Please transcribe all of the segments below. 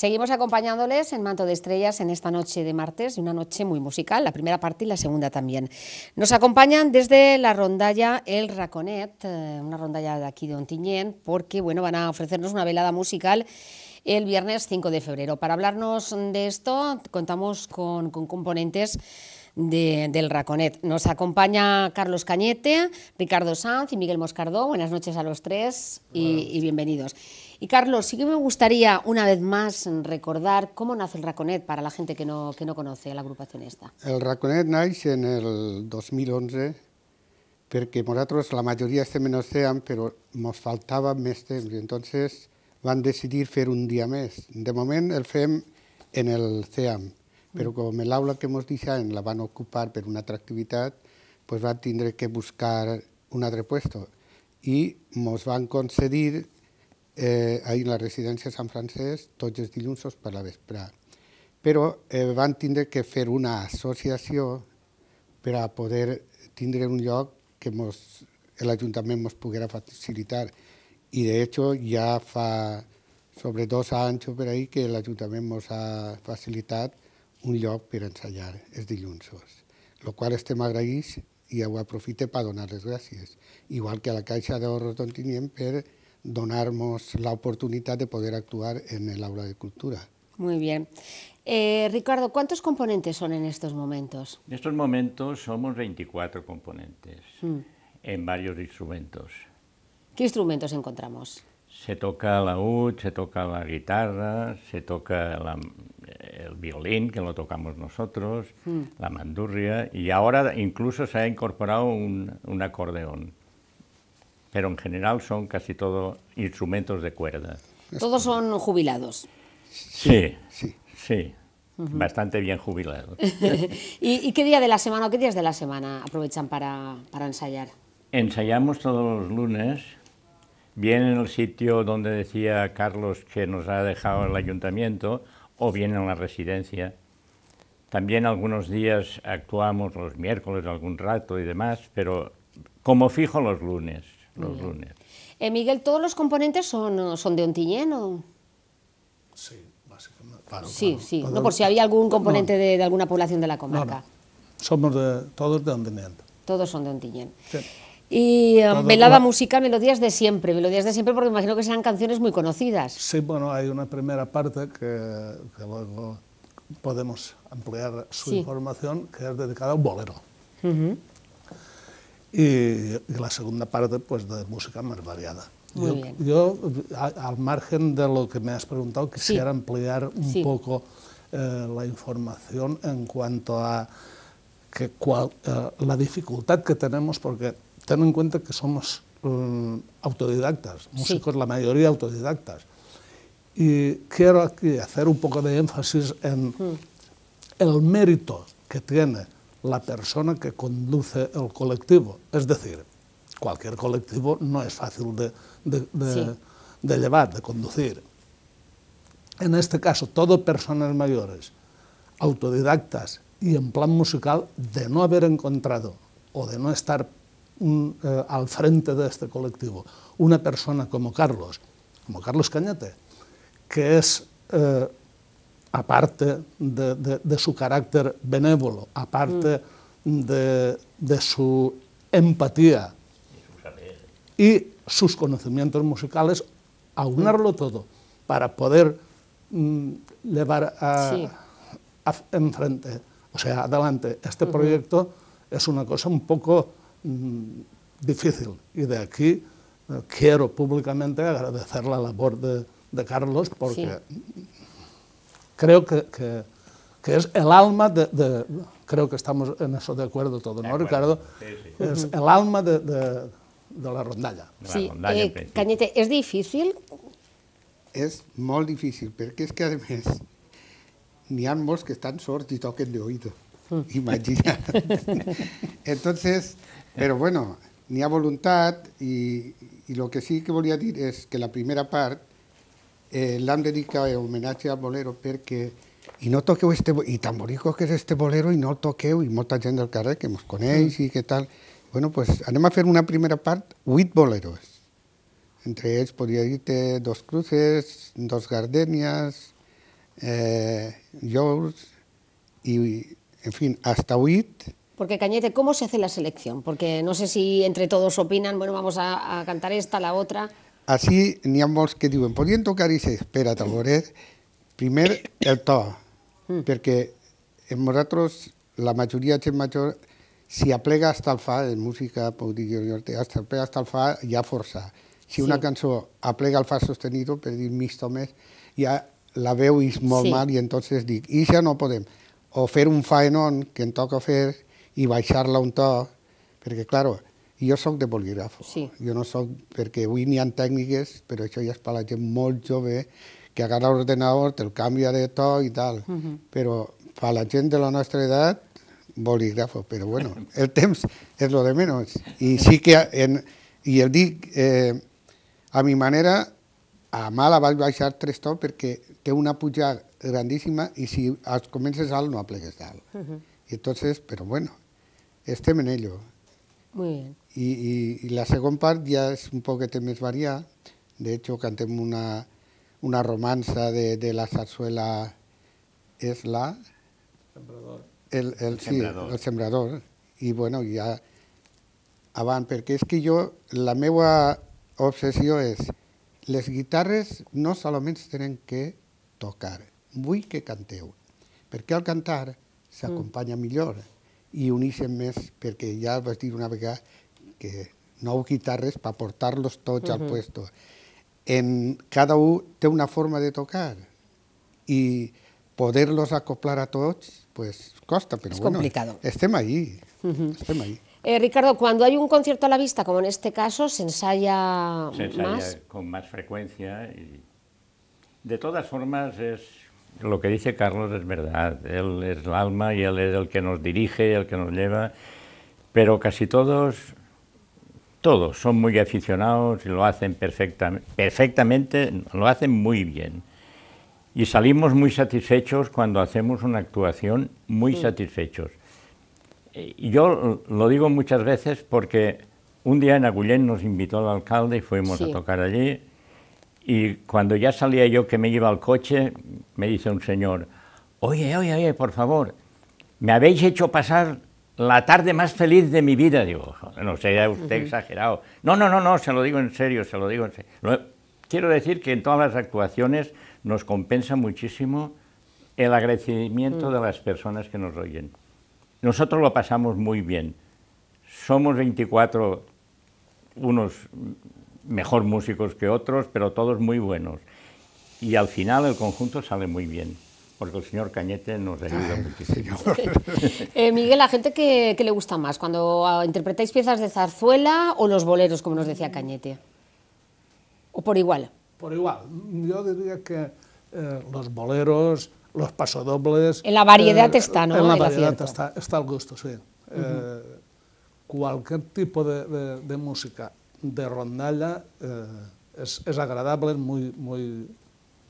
Seguimos acompañándoles en Manto de Estrellas en esta noche de martes, una noche muy musical, la primera parte y la segunda también. Nos acompañan desde la rondalla El Raconet, eh, una rondalla de aquí de Ontinyent, porque bueno, van a ofrecernos una velada musical el viernes 5 de febrero. Para hablarnos de esto, contamos con componentes del Raconet. Nos acompaña Carlos Cañete, Ricardo Sanz y Miguel Moscardó. Buenas noches a los tres y, bienvenidos. Y Carlos, sí que me gustaría una vez más recordar cómo nace el Raconet para la gente que no, que no conoce la agrupación esta. El Raconet nace en el 2011 porque otros la mayoría esté menos CEAM, pero nos faltaba mes. entonces van a decidir hacer un día mes. De momento el fem en el CEAM, Però com l'aula que ens deixaven la van ocupar per una altra activitat, pues van tindre que buscar un altre lloc. i ens van concedir eh, ahir la residència de Sant Francesc tots els dilluns per la vesprà. Però eh, van tindre que fer una associació per a poder tindre un lloc que l'Ajuntament ens poguera facilitar. I, de hecho, ja fa sobre dos anys o per ahí que l'Ajuntament ens ha facilitat un lloc per ensenyar els lo cual qual estem agraïts i y agua profite para donarles gracias. igual que a la Caixa d'on Tinien, per donar la oportunidad de poder actuar en el aula de cultura. Muy bien. Eh, Ricardo, ¿cuántos componentes son en estos momentos? En estos momentos somos 24 componentes mm. en varios instrumentos. ¿Qué instrumentos encontramos? Se toca la ud, se toca la guitarra, se toca la, el violín, que lo tocamos nosotros, hmm. la mandurria, y ahora incluso se ha incorporado un, acordeón. Pero en general son casi todos instrumentos de cuerda. Todos son jubilados. Sí, sí. sí. Bastante bien jubilados. ¿Y, qué día de la semana o qué días de la semana aprovechan para ensayar? Ensayamos todos los lunes, bien en el sitio donde decía Carlos que nos ha dejado el ayuntamiento, o bien en la residencia. También algunos días actuamos los miércoles algún rato y demás, pero como fijo los lunes. Los lunes. Eh, Miguel, ¿todos los componentes son, son de Ontillén? o...? Sí, básicamente. sí, sí. no, por si había algún componente de, de, alguna población de la comarca. Somos de, todos de Ontillén. Todos son de Ontinyent. Sí. Y velada eh, música, melodías de siempre, melodías de siempre porque imagino que sean canciones muy conocidas. Sí, bueno, hay una primera parte que, luego podemos ampliar su información, que es dedicada a un bolero. y, la segunda parte, pues, de música más variada. yo, al margen de lo que me has preguntado, quisiera ampliar un poco eh, la información en cuanto a que eh, la dificultad que tenemos, porque Ten en cuenta que somos mm, autodidactas, músicos la mayoría autodidactas. Y quiero aquí hacer un poco de énfasis en el mérito que tiene la persona que conduce el colectivo. Es decir, cualquier colectivo no es fácil de, llevar, de conducir. En este caso, todo personas mayores, autodidactas y en plan musical, de no haber encontrado o de no estar eh, al frente de este colectivo una persona como Carlos, como Carlos Cañete, que es, eh, aparte de, su carácter benévolo, aparte mm. de, su empatía y, sus conocimientos musicales, aunarlo mm. todo para poder mm, llevar a, enfrente, o sea, adelante este proyecto es una cosa un poco difícil. I de aquí eh, quiero públicamente agradecer la labor de, de Carlos porque sí. creo que, que, que, es el alma de, de, Creo que estamos en eso de acuerdo todo, ¿no, Ricardo? Sí, sí. Es el alma de, de la rondalla. Sí, la rondalla, eh, Cañete, ¿es difícil? És molt difícil, perquè és que, a més, n'hi ha molts que estan sords i toquen de oído. Mm. Imagina't. Entonces, però, bueno, n'hi ha voluntat i, i el que sí que volia dir és que la primera part eh, l'hem dedicat a homenatge al bolero perquè i no toqueu este, i tan bonico que és este bolero i no el toqueu i molta gent del carrer que ens coneix i mm. què tal. Bueno, pues anem a fer una primera part, huit boleros. Entre ells podria dir-te dos cruces, dos gardenias, eh, jous, i, en fin, hasta vuit, Porque Cañete, ¿cómo se hace la selección? Porque no sé si entre todos opinan, bueno, vamos a, cantar esta, la otra. Así, ni ambos que en poniendo tocar espera, tal vez primer el to, mm. porque en nosotros la mayoría de mayor. si aplega hasta el fa, en música puc hasta el fa ya forza. Si una canción aplica aplega al fa sostenido, pedir un tomes ya la veo y es sí. mal y entonces digo, ya no podemos. O un fa enon, que en toca hacer... i baixar-la un to, perquè, claro, jo sóc de bolígrafo. Sí. Jo no sóc, perquè avui n'hi ha tècniques, però això ja és per la gent molt jove, que agarra l'ordenador, te'l canvia de to i tal. Uh mhm. -huh. Però per la gent de la nostra edat, bolígrafo, però bueno, el temps és lo de menos. I sí que, en, i el dic, eh, a mi manera, a mala vaig baixar tres to perquè té una pujada grandíssima i si comences alt no aplegues dalt. Uh mhm. -huh. I entonces, però bueno, estem en ello. Muy bien. Y, y, y la segunda part ya es un poquete más variada. De hecho, cantemos una, una romanza de, de la zarzuela es la... Sembrador. El, el, sí, sembrador. el sembrador. I, bueno, ja avant, perquè és que jo, la meva obsessió és les guitarres no solament tenen que tocar, vull que canteu, perquè al cantar s'acompanya mm. millor. y unirse porque ya ya vas a decir una vez que no guitarres para portar-los todos al puesto. En, cada uno tiene una forma de tocar y poderlos acoplar a todos, pues costa, pero es bueno, complicado. allí, eh, Ricardo, cuando hay un concierto a la vista, como en este caso, se ensaya, ensaya más? con más frecuencia. Y... De todas formas, es lo que dice Carlos es verdad. Él es el alma y él es el que nos dirige, el que nos lleva. Pero casi todos, todos son muy aficionados y lo hacen perfectamente, perfectamente, lo hacen muy bien. Y salimos muy satisfechos cuando hacemos una actuación, muy satisfechos. Yo lo digo muchas veces porque un día en Agullén nos invitó el alcalde y fuimos a tocar allí y cuando ya salía yo que me iba al coche, me dice un señor, oye, oye, oye, por favor, me habéis hecho pasar la tarde más feliz de mi vida. Digo, no sé, usted exagerado. No, no, no, no, se lo digo en serio, se lo digo en serio. Quiero decir que en todas las actuaciones nos compensa muchísimo el agradecimiento mm. de las personas que nos oyen. Nosotros lo pasamos muy bien. Somos 24, unos mejor músicos que otros, pero todos muy buenos. Y al final el conjunto sale muy bien porque el señor Cañete nos ayuda muchísimo. Eh, Miguel, ¿a gente que, le gusta más? ¿Cuando ah, interpretáis piezas de zarzuela o los boleros, como nos decía Cañete? ¿O por igual? Por igual. Mm, yo diría que eh, los boleros, los pasodobles... En la variedad eh, está, ¿no? En la variedad está, está el gusto, sí. Cualquier tipo de, de música de rondalla eh, es, agradable, muy, muy,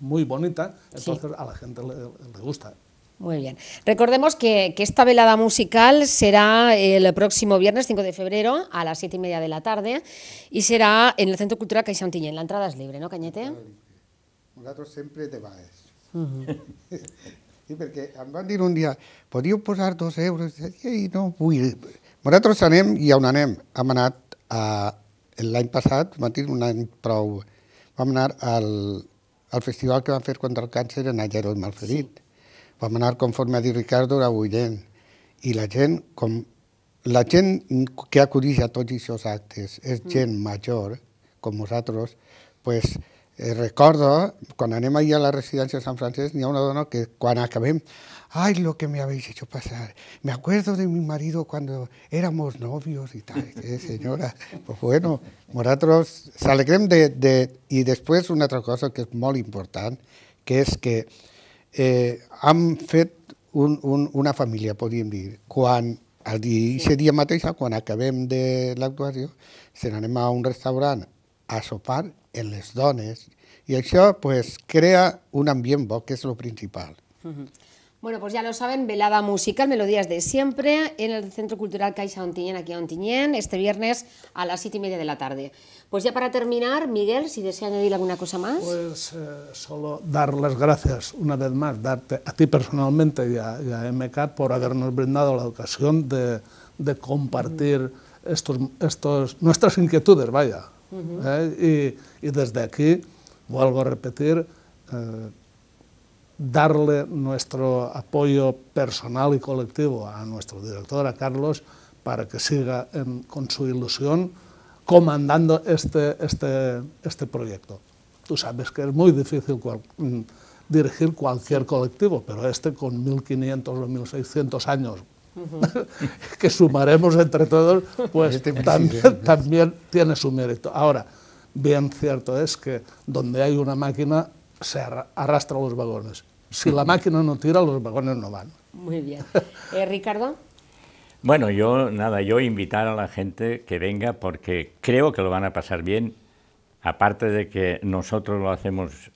muy bonita, entonces a la gente le, gusta. Muy bien. Recordemos que, esta velada musical será el próximo viernes 5 de febrero a las 7 y media de la tarde y será en el Centro Cultural en La entrada es libre, ¿no, Cañete? Nosotros siempre te va sí, em un día ¿podrías posar dos euros? Y no y anem y a, l'any passat, tenir un any prou, vam anar al, al festival que van fer contra el càncer en Agero i Malferit. Sí. Vam anar, conforme a dir Ricardo, a Bullent. I la gent, com, la gent que acudeix a tots aquests actes és mm. gent major, com nosaltres, pues, eh, recordo, quan anem ahir a la residència de Sant Francesc, n'hi ha una dona que quan acabem, ai, lo que me habéis hecho pasar, me acuerdo de mi marido cuando éramos novios y tal, ¿eh, senyora. pues bueno, nosaltres s'alegrem de, de... I després una altra cosa que és molt important, que és que eh, hem fet un, un, una família, podríem dir, quan el dia, sí. dia mateix, quan acabem de l'actuació, se n'anem a un restaurant a sopar en los dones, y eso pues, crea un ambiente que es lo principal. Bueno, pues ya lo saben, velada musical, melodías de siempre, en el Centro Cultural Caixa Ontiñén, aquí a Ontiñén, este viernes a las siete y media de la tarde. Pues ya para terminar, Miguel, si desea añadir alguna cosa más. Pues eh, solo dar las gracias una vez más, darte a ti personalmente y a, MK por habernos brindado la ocasión de, compartir estos, estos, nuestras inquietudes, vaya, y eh, desde aquí, vuelvo a repetir, eh, darle nuestro apoyo personal y colectivo a nuestro director, a Carlos, para que siga con su ilusión comandando este, este, este, proyecto. Tú sabes que es muy difícil mm, dirigir cualquier colectivo, pero este con 1.500 o 1.600 años que sumaremos entre todos, pues este también, tiene su mérito. Ahora, bien cierto es que donde hay una máquina se arrastra los vagones. Si la máquina no tira, los vagones no van. Muy bien. Eh, Ricardo. Bueno, yo nada, yo invitar a la gente que venga porque creo que lo van a pasar bien, aparte de que nosotros lo hacemos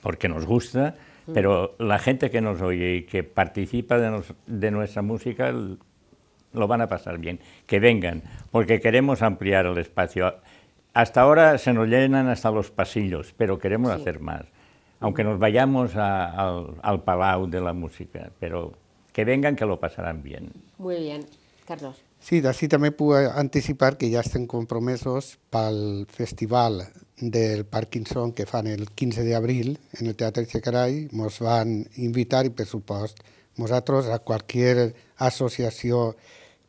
porque nos gusta, Mm. Pero la gente que nos oye y que participa de, nuestra música lo van a pasar bien. Que vengan, porque queremos ampliar el espacio. Hasta ahora se nos llenan hasta los pasillos, pero queremos hacer más. Aunque nos vayamos al, palau de la música, pero que vengan que lo pasarán bien. Muy bien, Carlos. Sí, así también puedo anticipar que ya estén compromisos para el festival del Parkinson que fan el 15 d'abril en el Teatre Xecarai, ens van invitar i, per supost, nosaltres a qualsevol associació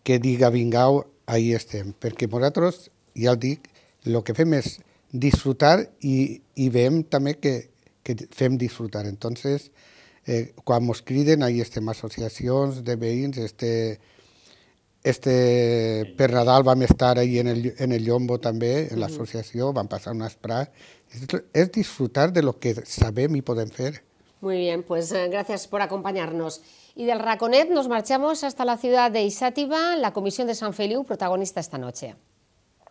que diga vingau, ahí estem, perquè nosaltres, ja el dic, el que fem és disfrutar i, i veiem també que, que fem disfrutar. Entonces, eh, quan ens criden, ahí estem associacions de veïns, estem este Pernadal a estar ahí en el, en el Llombo también en asociación van a pasar unas Es, es disfrutar de lo que sabemos y podemos hacer. Muy bien, pues eh, gracias por acompañarnos. Y del Raconet nos marchamos hasta la ciudad de Isátiva, la Comisión de San Feliu, protagonista esta noche.